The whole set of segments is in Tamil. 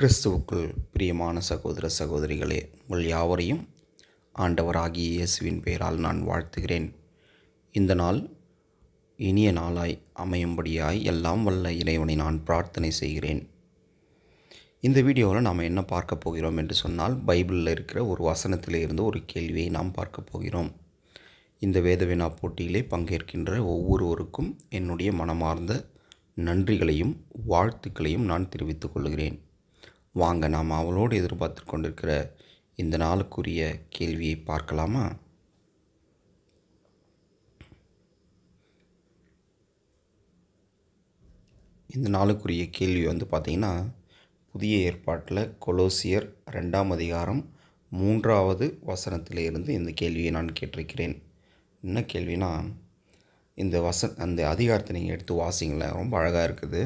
கிறிஸ்துவுக்குள் பிரியமான சகோதர சகோதரிகளே உங்கள் யாவரையும் ஆண்டவராகிய இயேசுவின் பெயரால் நான் வாழ்த்துகிறேன் இந்த நாள் இனிய நாளாய் அமையும்படியாய் எல்லாம் வல்ல இறைவனை நான் பிரார்த்தனை செய்கிறேன் இந்த வீடியோவில் நாம் என்ன பார்க்க போகிறோம் என்று சொன்னால் பைபிளில் இருக்கிற ஒரு வசனத்தில் இருந்து ஒரு கேள்வியை நாம் பார்க்க போகிறோம் இந்த வேதவினா போட்டியிலே பங்கேற்கின்ற ஒவ்வொருவருக்கும் என்னுடைய மனமார்ந்த நன்றிகளையும் வாழ்த்துக்களையும் நான் தெரிவித்துக் கொள்கிறேன் வாங்க நாம் அவளோடு எதிர்பார்த்து கொண்டிருக்கிற இந்த நாளுக்குரிய கேள்வியை பார்க்கலாமா இந்த நாளுக்குரிய கேள்வி வந்து பார்த்திங்கன்னா புதிய ஏற்பாட்டில் கொலோசியர் ரெண்டாம் அதிகாரம் மூன்றாவது வசனத்திலிருந்து இந்த கேள்வியை நான் கேட்டிருக்கிறேன் என்ன கேள்வினா இந்த வச அந்த அதிகாரத்தை நீங்கள் எடுத்து வாசிங்களேன் ரொம்ப அழகாக இருக்குது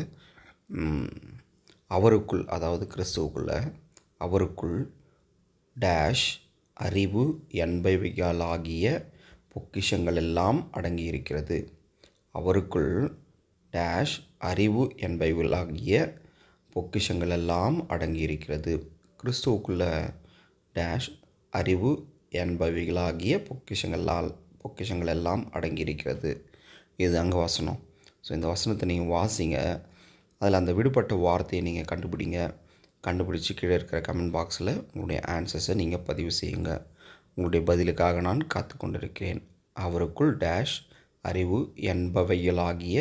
அவருக்குள் அதாவது கிறிஸ்துவுக்குள்ள அவருக்குள் டேஷ் அறிவு ஆகிய பொக்கிஷங்கள் எல்லாம் அடங்கியிருக்கிறது அவருக்குள் டேஷ் அறிவு என்பவைகளாகிய பொக்கிஷங்கள் எல்லாம் அடங்கியிருக்கிறது கிறிஸ்துவுக்குள்ள டேஷ் அறிவு என்பவைகளாகிய பொக்கிஷங்களால் பொக்கிஷங்கள் எல்லாம் அடங்கியிருக்கிறது இது அங்கே வாசனம் ஸோ இந்த வசனத்தை நீங்கள் வாசிங்க அதில் அந்த விடுபட்ட வார்த்தையை நீங்கள் கண்டுபிடிங்க கண்டுபிடிச்சி கீழே இருக்கிற கமெண்ட் பாக்ஸில் உங்களுடைய ஆன்சர்ஸை நீங்கள் பதிவு செய்யுங்க உங்களுடைய பதிலுக்காக நான் காத்து கொண்டிருக்கிறேன் அவருக்குள் டேஷ் அறிவு என்பவையிலாகிய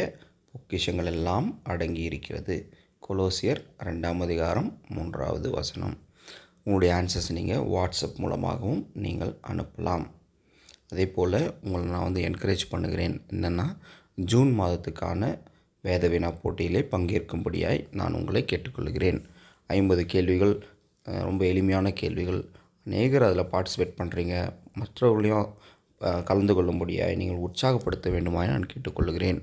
பொக்கிஷங்கள் எல்லாம் அடங்கி இருக்கிறது கொலோசியர் ரெண்டாம் அதிகாரம் மூன்றாவது வசனம் உங்களுடைய ஆன்சர்ஸ் நீங்கள் வாட்ஸ்அப் மூலமாகவும் நீங்கள் அனுப்பலாம் அதே போல் உங்களை நான் வந்து என்கரேஜ் பண்ணுகிறேன் என்னென்னா ஜூன் மாதத்துக்கான வேதவினா போட்டியிலே பங்கேற்கும்படியாய் நான் உங்களை கேட்டுக்கொள்கிறேன் ஐம்பது கேள்விகள் ரொம்ப எளிமையான கேள்விகள் அநேகர் அதில் பார்ட்டிசிபேட் பண்ணுறீங்க மற்றவர்களையும் கலந்து கொள்ளும்படியாய் நீங்கள் உற்சாகப்படுத்த வேண்டுமாய் நான் கேட்டுக்கொள்கிறேன்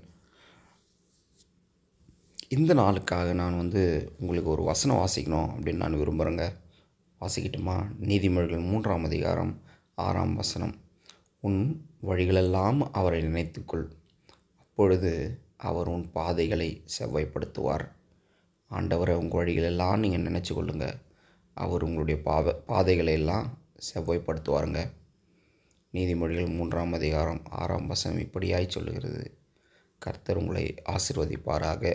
இந்த நாளுக்காக நான் வந்து உங்களுக்கு ஒரு வசனம் வாசிக்கணும் அப்படின்னு நான் விரும்புகிறேங்க வாசிக்கட்டுமா நீதிமொழிகள் மூன்றாம் அதிகாரம் ஆறாம் வசனம் உன் வழிகளெல்லாம் அவரை நினைத்துக்கொள் அப்பொழுது அவர் உன் பாதைகளை செவ்வாய்ப்படுத்துவார் ஆண்டவரை உங்கள் வழிகளெல்லாம் நீங்கள் நினச்சி கொள்ளுங்கள் அவர் உங்களுடைய பாவ பாதைகளை எல்லாம் செவ்வாய்ப்படுத்துவாருங்க நீதிமொழிகள் மூன்றாம் அதிகாரம் ஆறாம் வசம் இப்படியாய் சொல்லுகிறது கர்த்தர் உங்களை ஆசிர்வதிப்பாராக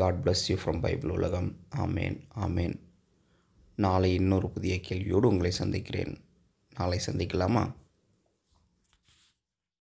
God bless you from Bible உலகம் ஆமேன் ஆமேன் நாளை இன்னொரு புதிய கேள்வியோடு உங்களை சந்திக்கிறேன் நாளை சந்திக்கலாமா